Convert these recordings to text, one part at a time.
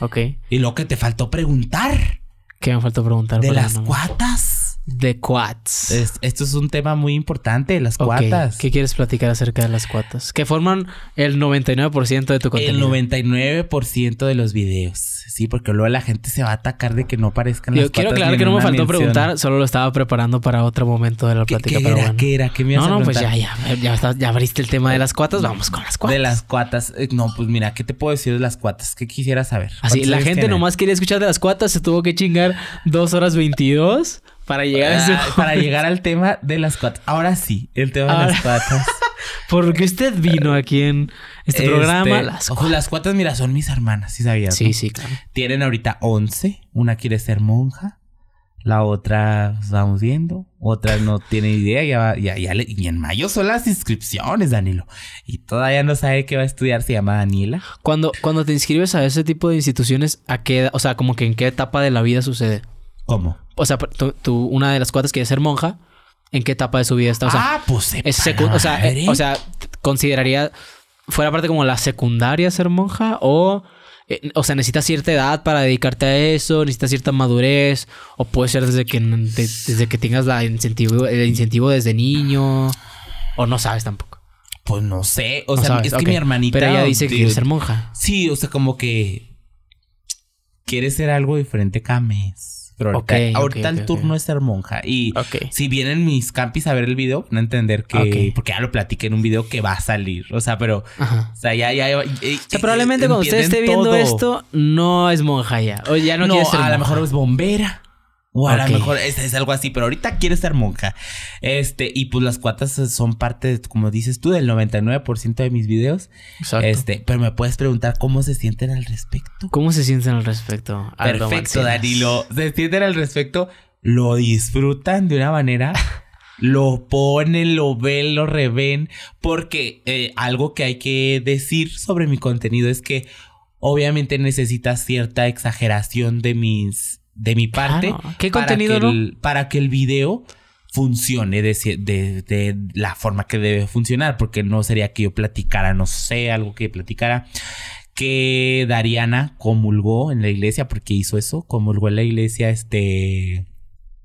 Ok. Y lo que te faltó preguntar. ¿Qué me faltó preguntar? De las cuatas de cuats. esto es un tema muy importante, las cuatas. ¿Qué quieres platicar acerca de las cuatas? Que forman el 99% de tu contenido. El 99% de los videos. Sí, porque luego la gente se va a atacar de que no parezcan las quiero cuatas. Quiero aclarar que no me faltó preguntar, solo lo estaba preparando para otro momento de la plática. ¿Qué, era, ¿Qué era? ¿Qué me No, no, pues ya, ya, ya, abriste el tema de las cuatas, vamos con las cuatas. De las cuatas. Eh, no, pues mira, ¿qué te puedo decir de las cuatas? ¿Qué quisiera saber? Así, la gente nomás quería escuchar de las cuatas, se tuvo que chingar dos horas 22 para llegar, ah, para llegar al tema de las cuatas. Ahora sí, el tema de las cuatas. Porque usted vino aquí en este, este programa. Las cuatas. las mira, son mis hermanas, si ¿sí Sí, sí, claro. Tienen ahorita 11. Una quiere ser monja. La otra, vamos viendo. Otra no tiene idea. Ya, y en mayo son las inscripciones, Danilo. Y todavía no sabe qué va a estudiar. Se llama Daniela. Cuando, cuando te inscribes a ese tipo de instituciones, ¿a qué O sea, como que en qué etapa de la vida sucede. ¿Cómo? O sea, tú, una de las cuatro quiere ser monja. ¿En qué etapa de su vida está? O sea, ah, pues o sea, consideraría. ¿Fuera parte como la secundaria ser monja? O. Eh, o sea, necesitas cierta edad para dedicarte a eso, necesitas cierta madurez, o puede ser desde que, desde que tengas la el incentivo desde niño, o no sabes tampoco. Pues no sé, o sea, es que mi hermanita. Pero ella dice que quiere ser monja. Sí, o sea, como que. Quiere ser algo diferente cada mes. Eh, ahorita, el turno es ser monja. Y si vienen mis campis a ver el video, van a entender que. Porque ya lo platiqué en un video que va a salir. O sea, pero. O sea, ya. ya, probablemente cuando usted esté viendo esto, no es monja ya. O ya no, no quiere ser. A lo mejor es bombera. O a lo mejor es, algo así, pero ahorita quiere ser monja. Este, y pues las cuatas son parte, como dices tú, del 99% de mis videos. Exacto. Este, pero me puedes preguntar cómo se sienten al respecto. ¿Cómo se sienten al respecto? Perfecto, Danilo. Se sienten al respecto, lo disfrutan de una manera. lo ponen, lo ven, lo reven. Porque eh, algo que hay que decir sobre mi contenido es que obviamente necesitas cierta exageración de mis de mi parte. Ah, ¿Qué para contenido que el, Para que el video funcione de, la forma que debe funcionar, porque no sería que yo platicara, no sé, algo que platicara que Dariana comulgó en la iglesia, porque hizo eso, comulgó en la iglesia, este,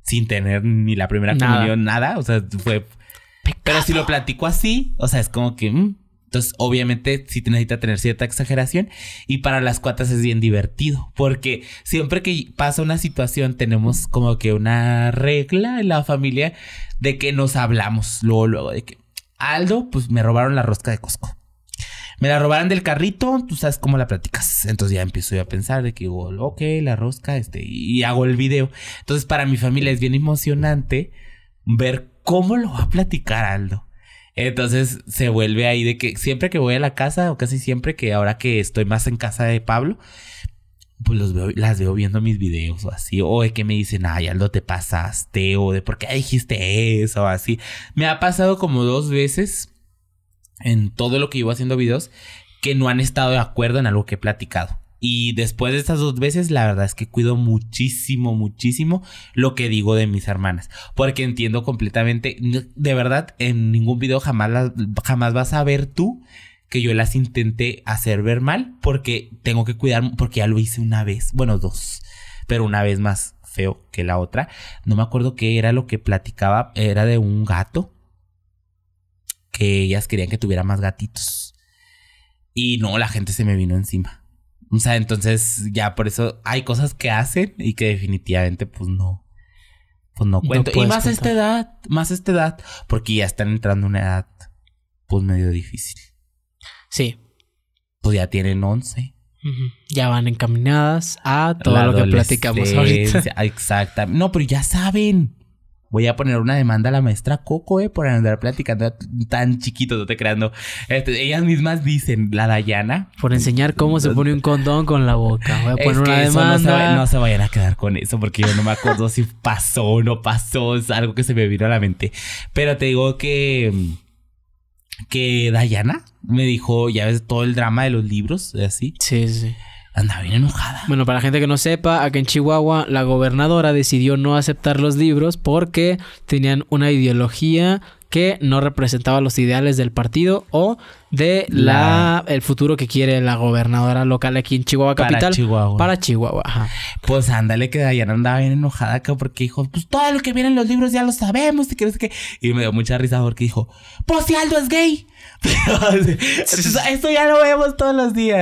sin tener ni la primera comunión, nada, o sea, fue... Pero si lo platico así, o sea, es como que... Mm, entonces, obviamente, sí te necesita tener cierta exageración. Y para las cuatas es bien divertido. Porque siempre que pasa una situación, tenemos como que una regla en la familia de que nos hablamos. Luego, luego, de que Aldo, pues me robaron la rosca de Costco. Me la robaron del carrito, tú sabes cómo la platicas. Entonces ya empiezo a pensar de que oh, ok, la rosca, este, y hago el video. Entonces, para mi familia es bien emocionante ver cómo lo va a platicar Aldo. Entonces se vuelve ahí de que siempre que voy a la casa, o casi siempre que ahora que estoy más en casa de Pablo, pues los las veo viendo mis videos o así, o de que me dicen, ay, Aldo, te pasaste, o de por qué dijiste eso, o así. Me ha pasado como dos veces en todo lo que iba haciendo videos que no han estado de acuerdo en algo que he platicado. Y después de estas dos veces, la verdad es que cuido muchísimo, muchísimo lo que digo de mis hermanas. Porque entiendo completamente, de verdad, en ningún video jamás, jamás vas a ver tú que yo las intenté hacer ver mal porque tengo que cuidar, porque ya lo hice una vez, bueno, dos, pero una vez más feo que la otra. No me acuerdo qué era lo que platicaba, era de un gato, que ellas querían que tuviera más gatitos. Y no, la gente se me vino encima o sea, entonces ya por eso hay cosas que hacen y que definitivamente pues no. Pues no cuento. y más esta edad, más a esta edad, porque ya están entrando a una edad pues medio difícil. Sí. Pues ya tienen 11. Ya van encaminadas a todo lo que platicamos ahorita. Exactamente. No, pero ya saben. Voy a poner una demanda a la maestra Coco, eh, por andar platicando tan chiquito, no te creando. Este, ellas mismas dicen, la Dayana. Por enseñar cómo se pone un condón con la boca. Voy a poner una demanda. No se, vayan a quedar con eso, porque yo no me acuerdo si pasó o no pasó. Es algo que se me vino a la mente. Pero te digo que. Que Dayana me dijo, ya ves todo el drama de los libros, así. Sí, sí andaba bien enojada. Bueno, para la gente que no sepa, aquí en Chihuahua la gobernadora decidió no aceptar los libros porque tenían una ideología que no representaba los ideales del partido o de la, el futuro que quiere la gobernadora local aquí en Chihuahua capital. para Chihuahua. para Chihuahua. Ajá. Pues ándale que Dayana andaba bien enojada acá porque dijo, pues todo lo que viene en los libros ya lo sabemos, y que Y me dio mucha risa porque dijo, pues si Aldo es gay. esto ya lo vemos todos los días.